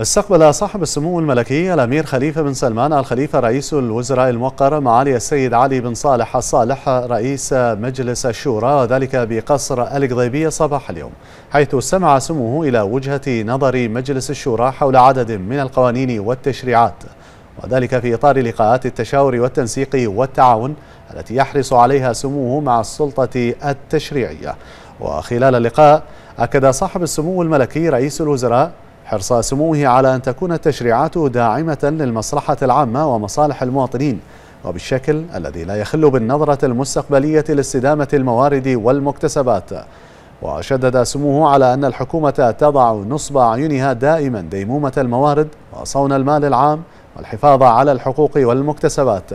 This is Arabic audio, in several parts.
استقبل صاحب السمو الملكي الأمير خليفة بن سلمان الخليفة رئيس الوزراء الموقر معالي السيد علي بن صالح الصالح رئيس مجلس الشورى وذلك بقصر القضيبية صباح اليوم حيث استمع سموه إلى وجهة نظر مجلس الشورى حول عدد من القوانين والتشريعات وذلك في إطار لقاءات التشاور والتنسيق والتعاون التي يحرص عليها سموه مع السلطة التشريعية وخلال اللقاء أكد صاحب السمو الملكي رئيس الوزراء حرص سموه على أن تكون تشريعاته داعمة للمصلحة العامة ومصالح المواطنين وبالشكل الذي لا يخل بالنظرة المستقبلية لاستدامة الموارد والمكتسبات وشدد سموه على أن الحكومة تضع نصب أعينها دائما ديمومة الموارد وصون المال العام والحفاظ على الحقوق والمكتسبات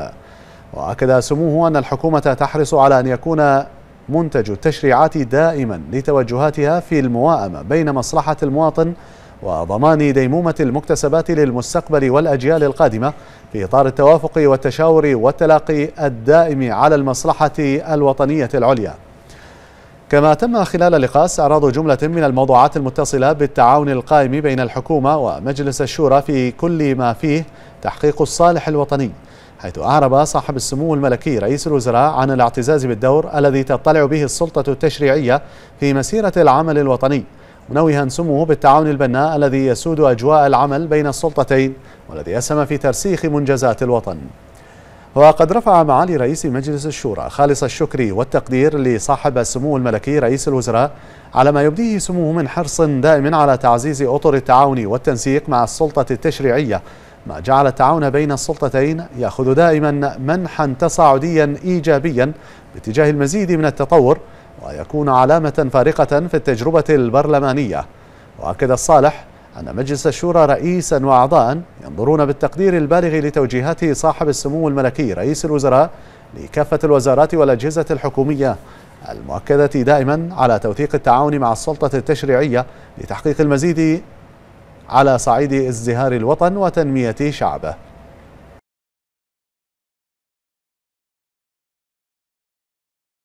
وأكد سموه أن الحكومة تحرص على أن يكون منتج التشريعات دائما لتوجهاتها في المواءمة بين مصلحة المواطن وضمان ديمومة المكتسبات للمستقبل والأجيال القادمة في إطار التوافق والتشاور والتلاقي الدائم على المصلحة الوطنية العليا كما تم خلال اللقاء استعراض جملة من الموضوعات المتصلة بالتعاون القائم بين الحكومة ومجلس الشورى في كل ما فيه تحقيق الصالح الوطني حيث أعرب صاحب السمو الملكي رئيس الوزراء عن الاعتزاز بالدور الذي تطلع به السلطة التشريعية في مسيرة العمل الوطني منوها سموه بالتعاون البناء الذي يسود أجواء العمل بين السلطتين والذي أسهم في ترسيخ منجزات الوطن وقد رفع معالي رئيس مجلس الشورى خالص الشكر والتقدير لصاحب السمو الملكي رئيس الوزراء على ما يبديه سموه من حرص دائم على تعزيز أطر التعاون والتنسيق مع السلطة التشريعية ما جعل التعاون بين السلطتين يأخذ دائما منحا تصاعديا إيجابيا باتجاه المزيد من التطور ويكون علامة فارقة في التجربة البرلمانية وأكد الصالح أن مجلس الشورى رئيسا وأعضاء ينظرون بالتقدير البالغ لتوجيهات صاحب السمو الملكي رئيس الوزراء لكافة الوزارات والأجهزة الحكومية المؤكدة دائما على توثيق التعاون مع السلطة التشريعية لتحقيق المزيد على صعيد ازدهار الوطن وتنمية شعبه